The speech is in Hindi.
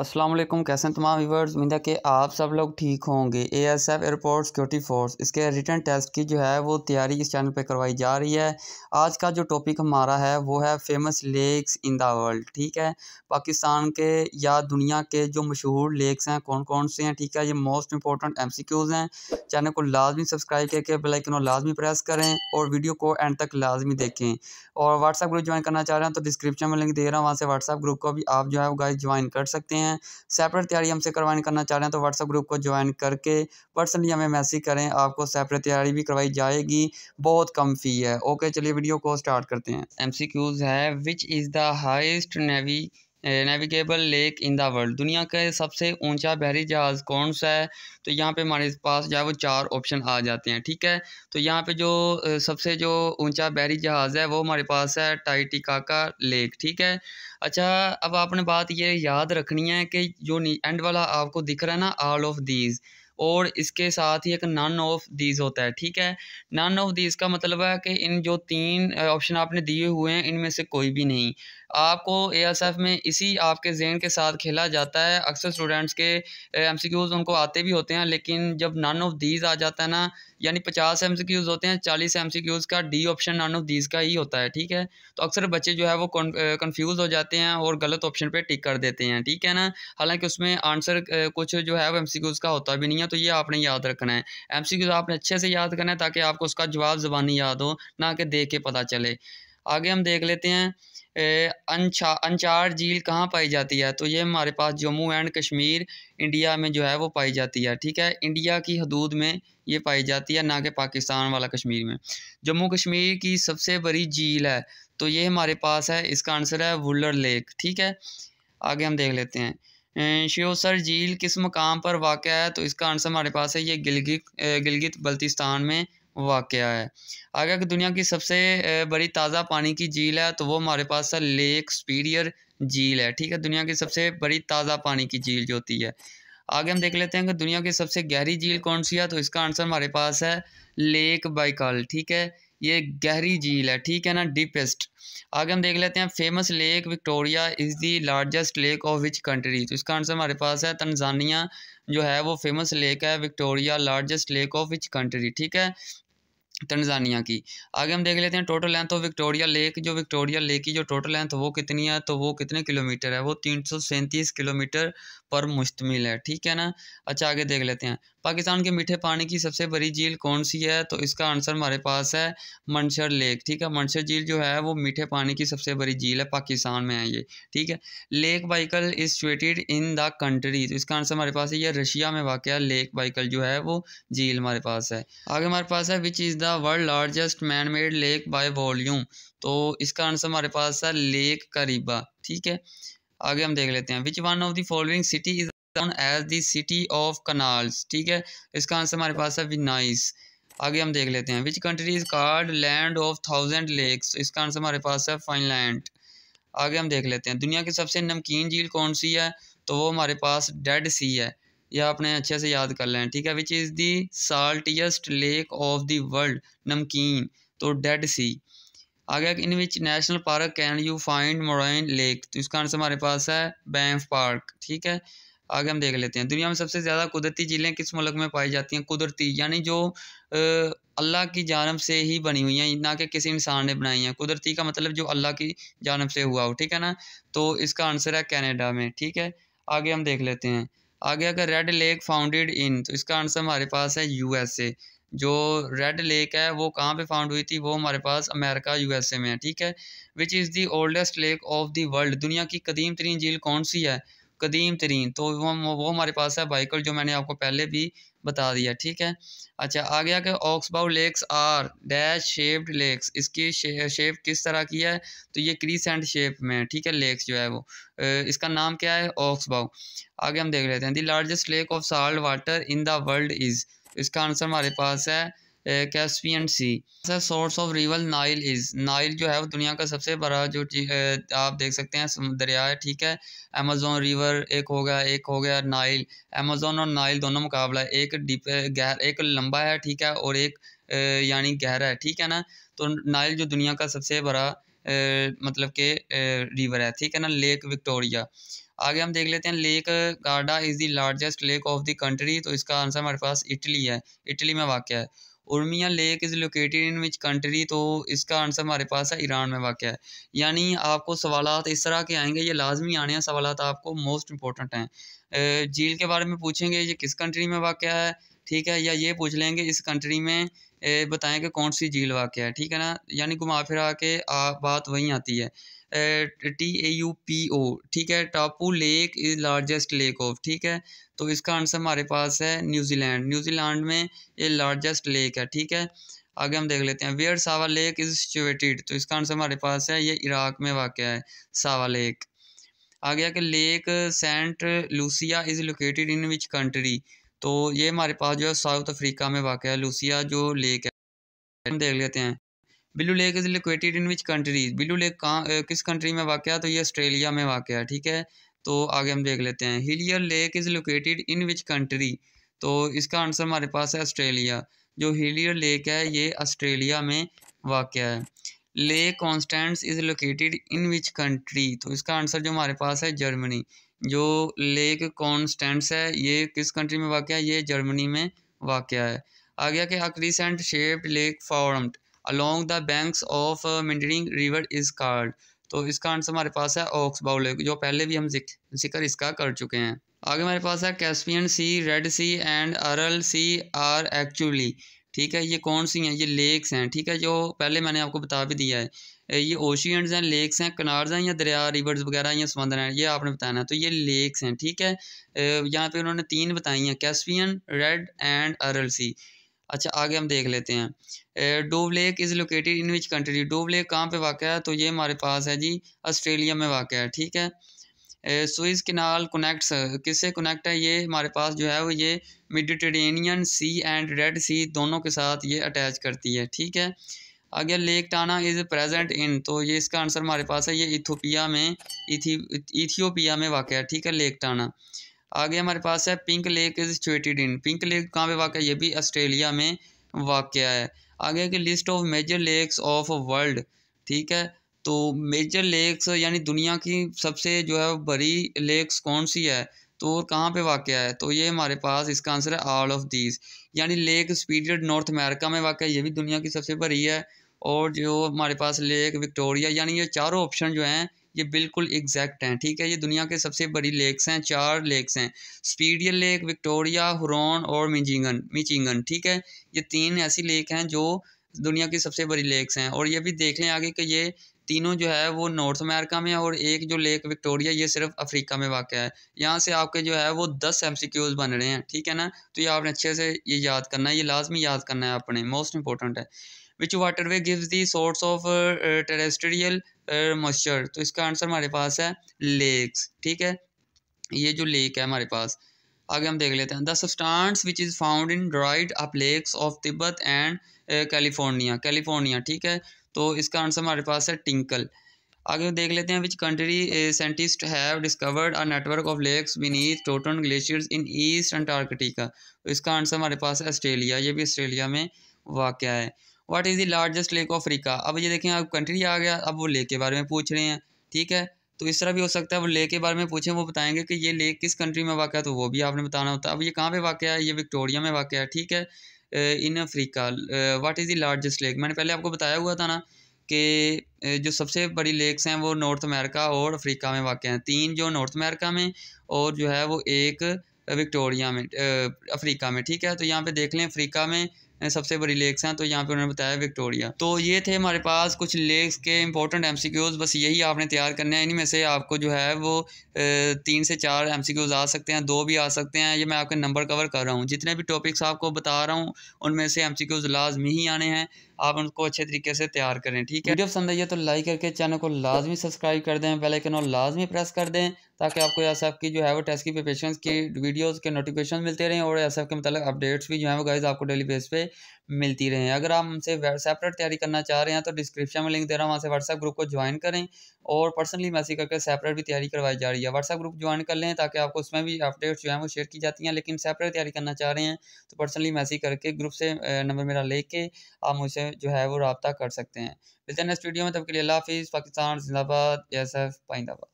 असलम कैसे हैं तमाम व्यवर्स उम्मीद है कि आप सब लोग ठीक होंगे A S F airport security force इसके रिटर्न टेस्ट की जो है वो तैयारी इस चैनल पे करवाई जा रही है आज का जो टॉपिक हमारा है वो है famous lakes in the world ठीक है पाकिस्तान के या दुनिया के जो मशहूर लेक्स हैं कौन कौन से हैं ठीक है ये most important M C Qs हैं चैनल को लाजमी सब्सक्राइब करके बेलाइकन लाजमी प्रेस करें और वीडियो को एंड तक लाजमी देखें और व्हाट्सएप ग्रुप ज्वाइन करना चाह रहे हैं तो डिस्क्रिप्शन में लिंक दे रहा हूँ वहाँ से व्हाट्सएप ग्रुप को भी आप जो है वो गाइड ज्वाइन कर सकते हैं हैं सेपरेट तैयारी हमसे करवानी करना चाह रहे हैं तो व्हाट्सअप ग्रुप को ज्वाइन करके पर्सनली हमें मैसेज करें आपको सेपरेट तैयारी भी करवाई जाएगी बहुत कम फ़ी है ओके चलिए वीडियो को स्टार्ट करते हैं एम है which is the highest navy navigable lake in the world दुनिया का सबसे ऊंचा बहरी जहाज़ कौन सा है तो यहाँ पे हमारे पास जो है वो चार ऑप्शन आ जाते हैं ठीक है तो यहाँ पे जो सबसे जो ऊंचा बहरी जहाज़ है वो हमारे पास है टाइटिकाका लेक ठीक है अच्छा अब आपने बात ये याद रखनी है कि जो एंड वाला आपको दिख रहा है ना आल ऑफ दीज़ और इसके साथ ही एक नन ऑफ दीज होता है ठीक है नन ऑफ दीज का मतलब है कि इन जो तीन ऑप्शन आपने दिए हुए हैं इनमें से कोई भी नहीं आपको एएसएफ में इसी आपके जहन के साथ खेला जाता है अक्सर स्टूडेंट्स के एमसीक्यूज़ उनको आते भी होते हैं लेकिन जब नन ऑफ दीज आ जाता है ना यानी पचास एम होते हैं चालीस एम का D option none of these का ही होता है ठीक है तो अक्सर बच्चे जो है वो कन्फ्यूज़ हो जाते हैं और गलत ऑप्शन पर टिक कर देते हैं ठीक है ना हालांकि उसमें आंसर कुछ जो है वो एम का होता भी नहीं है तो ये आपने याद रखना है एम आपने अच्छे से याद करना है ताकि आपको उसका जवाब जबानी याद हो ना कि देख के पता चले आगे हम देख लेते हैं अनछा अनचार झील कहाँ पाई जाती है तो ये हमारे पास जम्मू एंड कश्मीर इंडिया में जो है वो पाई जाती है ठीक है इंडिया की हदूद में ये पाई जाती है ना कि पाकिस्तान वाला कश्मीर में जम्मू कश्मीर की सबसे बड़ी झील है तो ये हमारे पास है इसका आंसर है वुलर लेक ठीक है आगे हम देख लेते हैं श्योसर झील किस मकाम पर वाक़ है तो इसका आंसर हमारे पास है ये गिलगित गिलगित बल्तिस्तान में वाक़ है आगे दुनिया की सबसे बड़ी ताज़ा पानी की झील है तो वो हमारे पास है लेक स्पीडियर झील है ठीक है दुनिया की सबसे बड़ी ताज़ा पानी की झील जो होती है आगे हम देख लेते हैं कि दुनिया की सबसे गहरी झील कौन सी है तो इसका आंसर हमारे पास है लेक बाइकाल ठीक है ये गहरी झील है ठीक है ना डीपेस्ट आगे हम देख लेते हैं famous lake Victoria is the largest lake of which country तो इसका आंसर हमारे पास है तंजानिया जो है वो फेमस लेक है Victoria largest lake of which country ठीक है तंजानिया की आगे हम देख लेते हैं total length of Victoria lake जो विक्टोरिया लेक की जो टोटल लेंथ वो कितनी है तो वो कितने किलोमीटर है वो तीन किलोमीटर पर मुश्तमिल है ठीक है ना अच्छा आगे देख लेते हैं पाकिस्तान के मीठे पानी की सबसे बड़ी झील कौन सी है तो इसका आंसर हमारे पास है मनसर लेक ठीक है मनसर झील जो है वो मीठे पानी की सबसे बड़ी झील है पाकिस्तान में है ये ठीक है lake Baikal is situated in the country तो इसका आंसर हमारे पास है ये रशिया में वाक़ लेक बाइकल जो है वो झील हमारे पास है आगे हमारे पास है which is the world largest man made lake by volume तो इसका आंसर हमारे पास है लेक करीबा ठीक है आगे हम देख लेते हैं which one of the following city is as as the city of ठीक है इसका आंसर हमारे पास है विनाइस आगे हम देख लेते हैं which country is called land of thousand lakes इसका आंसर हमारे पास है फाइनलैंड आगे हम देख लेते हैं दुनिया की सबसे नमकीन झील कौन सी है तो वो हमारे पास डेड सी है यह आपने अच्छे से याद कर लें ठीक है which is the saltiest lake of the world नमकीन तो डेड सी आगे in which national park can you find moraine lake तो इसका आंसर हमारे पास है बैंफ पार्क ठीक है आगे हम देख लेते हैं दुनिया में सबसे ज़्यादा कुदरती झीलें किस मुल्क में पाई जाती हैं कुदरती यानी जो अल्लाह की जानब से ही बनी हुई हैं ना कि किसी इंसान ने बनाई हैं कुदरती का मतलब जो अल्लाह की जानब से हुआ हो ठीक है ना तो इसका आंसर है कैनेडा में ठीक है आगे हम देख लेते हैं आगे अगर रेड लेक फाउंडेड इन तो इसका आंसर हमारे पास है ए जो रेड लेक है वो कहाँ पे फाउंड हुई थी वो हमारे पास अमेरिका यूएसए में है ठीक है which is the oldest lake of the world दुनिया की कदीम तरीन झील कौन सी है कदीम तरीन तो वो हमारे पास है बाइकल जो मैंने आपको पहले भी बता दिया ठीक है अच्छा आ गया कि oxbow lakes are dash shaped lakes इसकी शेप किस तरह की है तो ये क्रीसेंट शेप में ठीक है लेक्स जो है वो इसका नाम क्या है ऑक्सबाउ आगे हम देख लेते हैं the largest lake of salt water in the world is इसका आंसर हमारे पास है Caspian sea sir source of river Nile is Nile जो है वो दुनिया का सबसे बड़ा जो आप देख सकते हैं दरिया है ठीक है अमेजोन रिवर एक हो गया एक हो गया नाइल अमेजोन और नाइल दोनों मुकाबला एक डीप गहर एक लंबा है ठीक है और एक यानी गहरा है ठीक है ना तो नाइल जो दुनिया का सबसे बड़ा मतलब के रिवर है ठीक है ना लेक विक्टोरिया आगे हम देख लेते हैं lake Garda is the largest lake of the country तो इसका आंसर हमारे पास इटली है इटली में वाक़ है Urmia lake is located in which country तो इसका आंसर हमारे पास है ईरान में वाक़ है यानी आपको सवाल इस तरह के आएंगे ये लाजमी आने हैं सवाल आपको मोस्ट इंपॉर्टेंट हैं झील के बारे में पूछेंगे ये किस कंट्री में वाक़ है ठीक है या ये पूछ लेंगे इस कंट्री में बताएं कि कौन सी झील वाक़ है ठीक है ना यानी घुमा फिरा के आ, बात वहीं आती है T A U P O ठीक है Taupo lake is largest lake of ठीक है तो इसका आंसर हमारे पास है न्यूजीलैंड न्यूजीलैंड में ये लार्जेस्ट लेक है ठीक है आगे हम देख लेते हैं वेयर सावा लेक इज सिचुएटेड तो इसका आंसर हमारे पास है ये इराक में वाक़ है सावा लेक आ गया कि lake Saint Lucia is located in which country तो ये हमारे पास जो है साउथ अफ्रीका में वाक़ है लूसिया जो लेक है हम देख लेते हैं blue lake is located in which country blue lake कहाँ किस कंट्री में वाक़ है तो ये ऑस्ट्रेलिया में वाक़ है ठीक है तो आगे हम देख लेते हैं Hillier lake is located in which country तो इसका आंसर हमारे पास है ऑस्ट्रेलिया जो हिलियर लेक है ये ऑस्ट्रेलिया में वाक़ है lake Constance is located in which country तो इसका आंसर जो हमारे पास है जर्मनी जो लेक कॉन्स्टेंट्स है ये किस कंट्री में वाक़ है ये जर्मनी में वाक़ है आ गया कि a crescent shaped lake formed along the banks of meandering river is called तो इसका आंसर हमारे पास है ऑक्स बाउल जो पहले भी हम जिक्र इसका कर चुके हैं आगे हमारे पास है Caspian sea red sea and Aral sea are actually ठीक है ये कौन सी हैं ये लेक्स हैं ठीक है जो पहले मैंने आपको बता भी दिया है ये ओशियंस हैं लेक्स हैं कनार्स हैं या दरिया रिवर्स वगैरह या समंदर हैं ये आपने बताना है तो ये लेक्स हैं ठीक है यहाँ पे उन्होंने तीन बताई हैं Caspian red and Aral sea अच्छा आगे हम देख लेते हैं Dove lake is located in which country Dove lake कहाँ पर वाक़ है तो ये हमारे पास है जी ऑस्ट्रेलिया में वाक़ है ठीक है स्विस किनाल कनेक्ट्स किससे कनेक्ट है ये हमारे पास जो है वो ये Mediterranean sea and red sea दोनों के साथ ये अटैच करती है ठीक है आगे lake Tana is present in तो ये इसका आंसर हमारे पास है ये इथोपिया में इथी इथियोपिया में वाक़ है ठीक है लेक टाना आगे हमारे पास है pink lake is situated in pink lake कहाँ पे वाक़ है ये भी ऑस्ट्रेलिया में वाक़ है आगे की list of major lakes of world ठीक है तो मेजर लेक्स यानी दुनिया की सबसे जो है बड़ी लेक्स कौन सी है तो और कहाँ पे वाक़ है तो ये हमारे पास इसका आंसर है ऑल ऑफ दीज यानी लेक स्पीड नॉर्थ अमेरिका में वाक़ है ये भी दुनिया की सबसे बड़ी है और जो हमारे पास लेक विक्टोरिया यानी ये चारों ऑप्शन जो हैं ये बिल्कुल एग्जैक्ट हैं ठीक है ये दुनिया के सबसे बड़ी लेक्स हैं चार लेक्स हैं स्पीडियल लेक विक्टोरिया हुरौन और मिजिंगन मिचिंगन ठीक है ये तीन ऐसी लेक हैं जो दुनिया की सबसे बड़ी लेक्स हैं और ये भी देख लें आगे कि ये तीनों जो है वो नॉर्थ अमेरिका में और एक जो लेक विक्टोरिया ये सिर्फ अफ्रीका में वाक़ है यहाँ से आपके जो है वो दस एम बन रहे हैं ठीक है ना तो ये आपने अच्छे से ये याद करना है ये लाजमी याद करना है अपने मोस्ट इंपॉर्टेंट है which water way gives the source of terrestrial moisture तो इसका आंसर हमारे पास है लेक्स ठीक है ये जो लेक है हमारे पास आगे हम देख लेते हैं the substance which is found in dried up lakes of Tibet and California California ठीक है तो इसका आंसर हमारे पास है टिंकल आगे देख लेते हैं which country scientist have discovered a network of lakes beneath Totten glaciers in east Antarctica इसका आंसर हमारे पास है ऑस्ट्रेलिया ये भी ऑस्ट्रेलिया में वाक़ है what is the largest lake Africa अब ये देखें आप कंट्री आ गया अब वो लेक के बारे में पूछ रहे हैं ठीक है तो इस तरह भी हो सकता है वो लेक के बारे में पूछें वो बताएंगे कि ये लेक किस कंट्री में वाक़ है तो वो भी आपने बताना होता है अब ये कहाँ पर वाक़ है ये विक्टोरिया में वाक़ है ठीक है in Africa what is the largest lake मैंने पहले आपको बताया हुआ था ना कि जो सबसे बड़ी लेक्स हैं वो नॉर्थ अमेरिका और अफ्रीका में वाक़ हैं तीन जो नॉर्थ अमेरिका में और जो है वो एक विक्टोरिया में अफ्रीका में ठीक है तो यहाँ पे देख लें अफ्रीका में सबसे बड़ी लेक्स हैं तो यहाँ पे उन्होंने बताया विक्टोरिया तो ये थे हमारे पास कुछ लेक्स के इंपॉर्टेंट एम बस यही आपने तैयार करने हैं इनमें से आपको जो है वो तीन से चार एम आ सकते हैं दो भी आ सकते हैं ये मैं आपके नंबर कवर कर रहा हूँ जितने भी टॉपिक्स आपको बता रहा हूँ उनमें से एम लाजमी ही आने हैं आप उनको अच्छे तरीके से तैयार करें ठीक है वीडियो पसंद आई तो लाइक करके चैनल को लाजमी सब्सक्राइब कर दें बेलाइकन और लाजमी प्रेस कर दें ताकि आपको एस की जो है वो टेस्ट की प्रिपरेशन की वीडियोज़ के नोटिफिकेशन मिलते रहें और एस के मतलब अपडेट्स भी जो है वो गाइज आपको डेली बेस पे मिलती रहे अगर आप हमसे सेपरेट तैयारी करना चाह रहे हैं तो डिस्क्रिप्शन में लिंक दे रहा हूँ वहाँ से व्हाट्सएप ग्रुप को ज्वाइन करें और पर्सनली मैसेज करके सेपरेट भी तैयारी करवाई जा रही है व्हाट्सएप ग्रुप ज्वाइन कर लें ताकि आपको उसमें भी अपडेट्स जो है वो शेयर की जाती हैं लेकिन सेपरेट तैयारी करना चाह रहे हैं तो पर्सनली मैसेज करके ग्रुप से नंबर मेरा लेके आप मुझसे जो है वो रबता कर सकते हैं मिलते हैं नेक्स्ट वीडियो में तब के लिए अल्लाह हाफिज़ पाकिस्तान जिंदाबाद या सफ पाइंदाबाद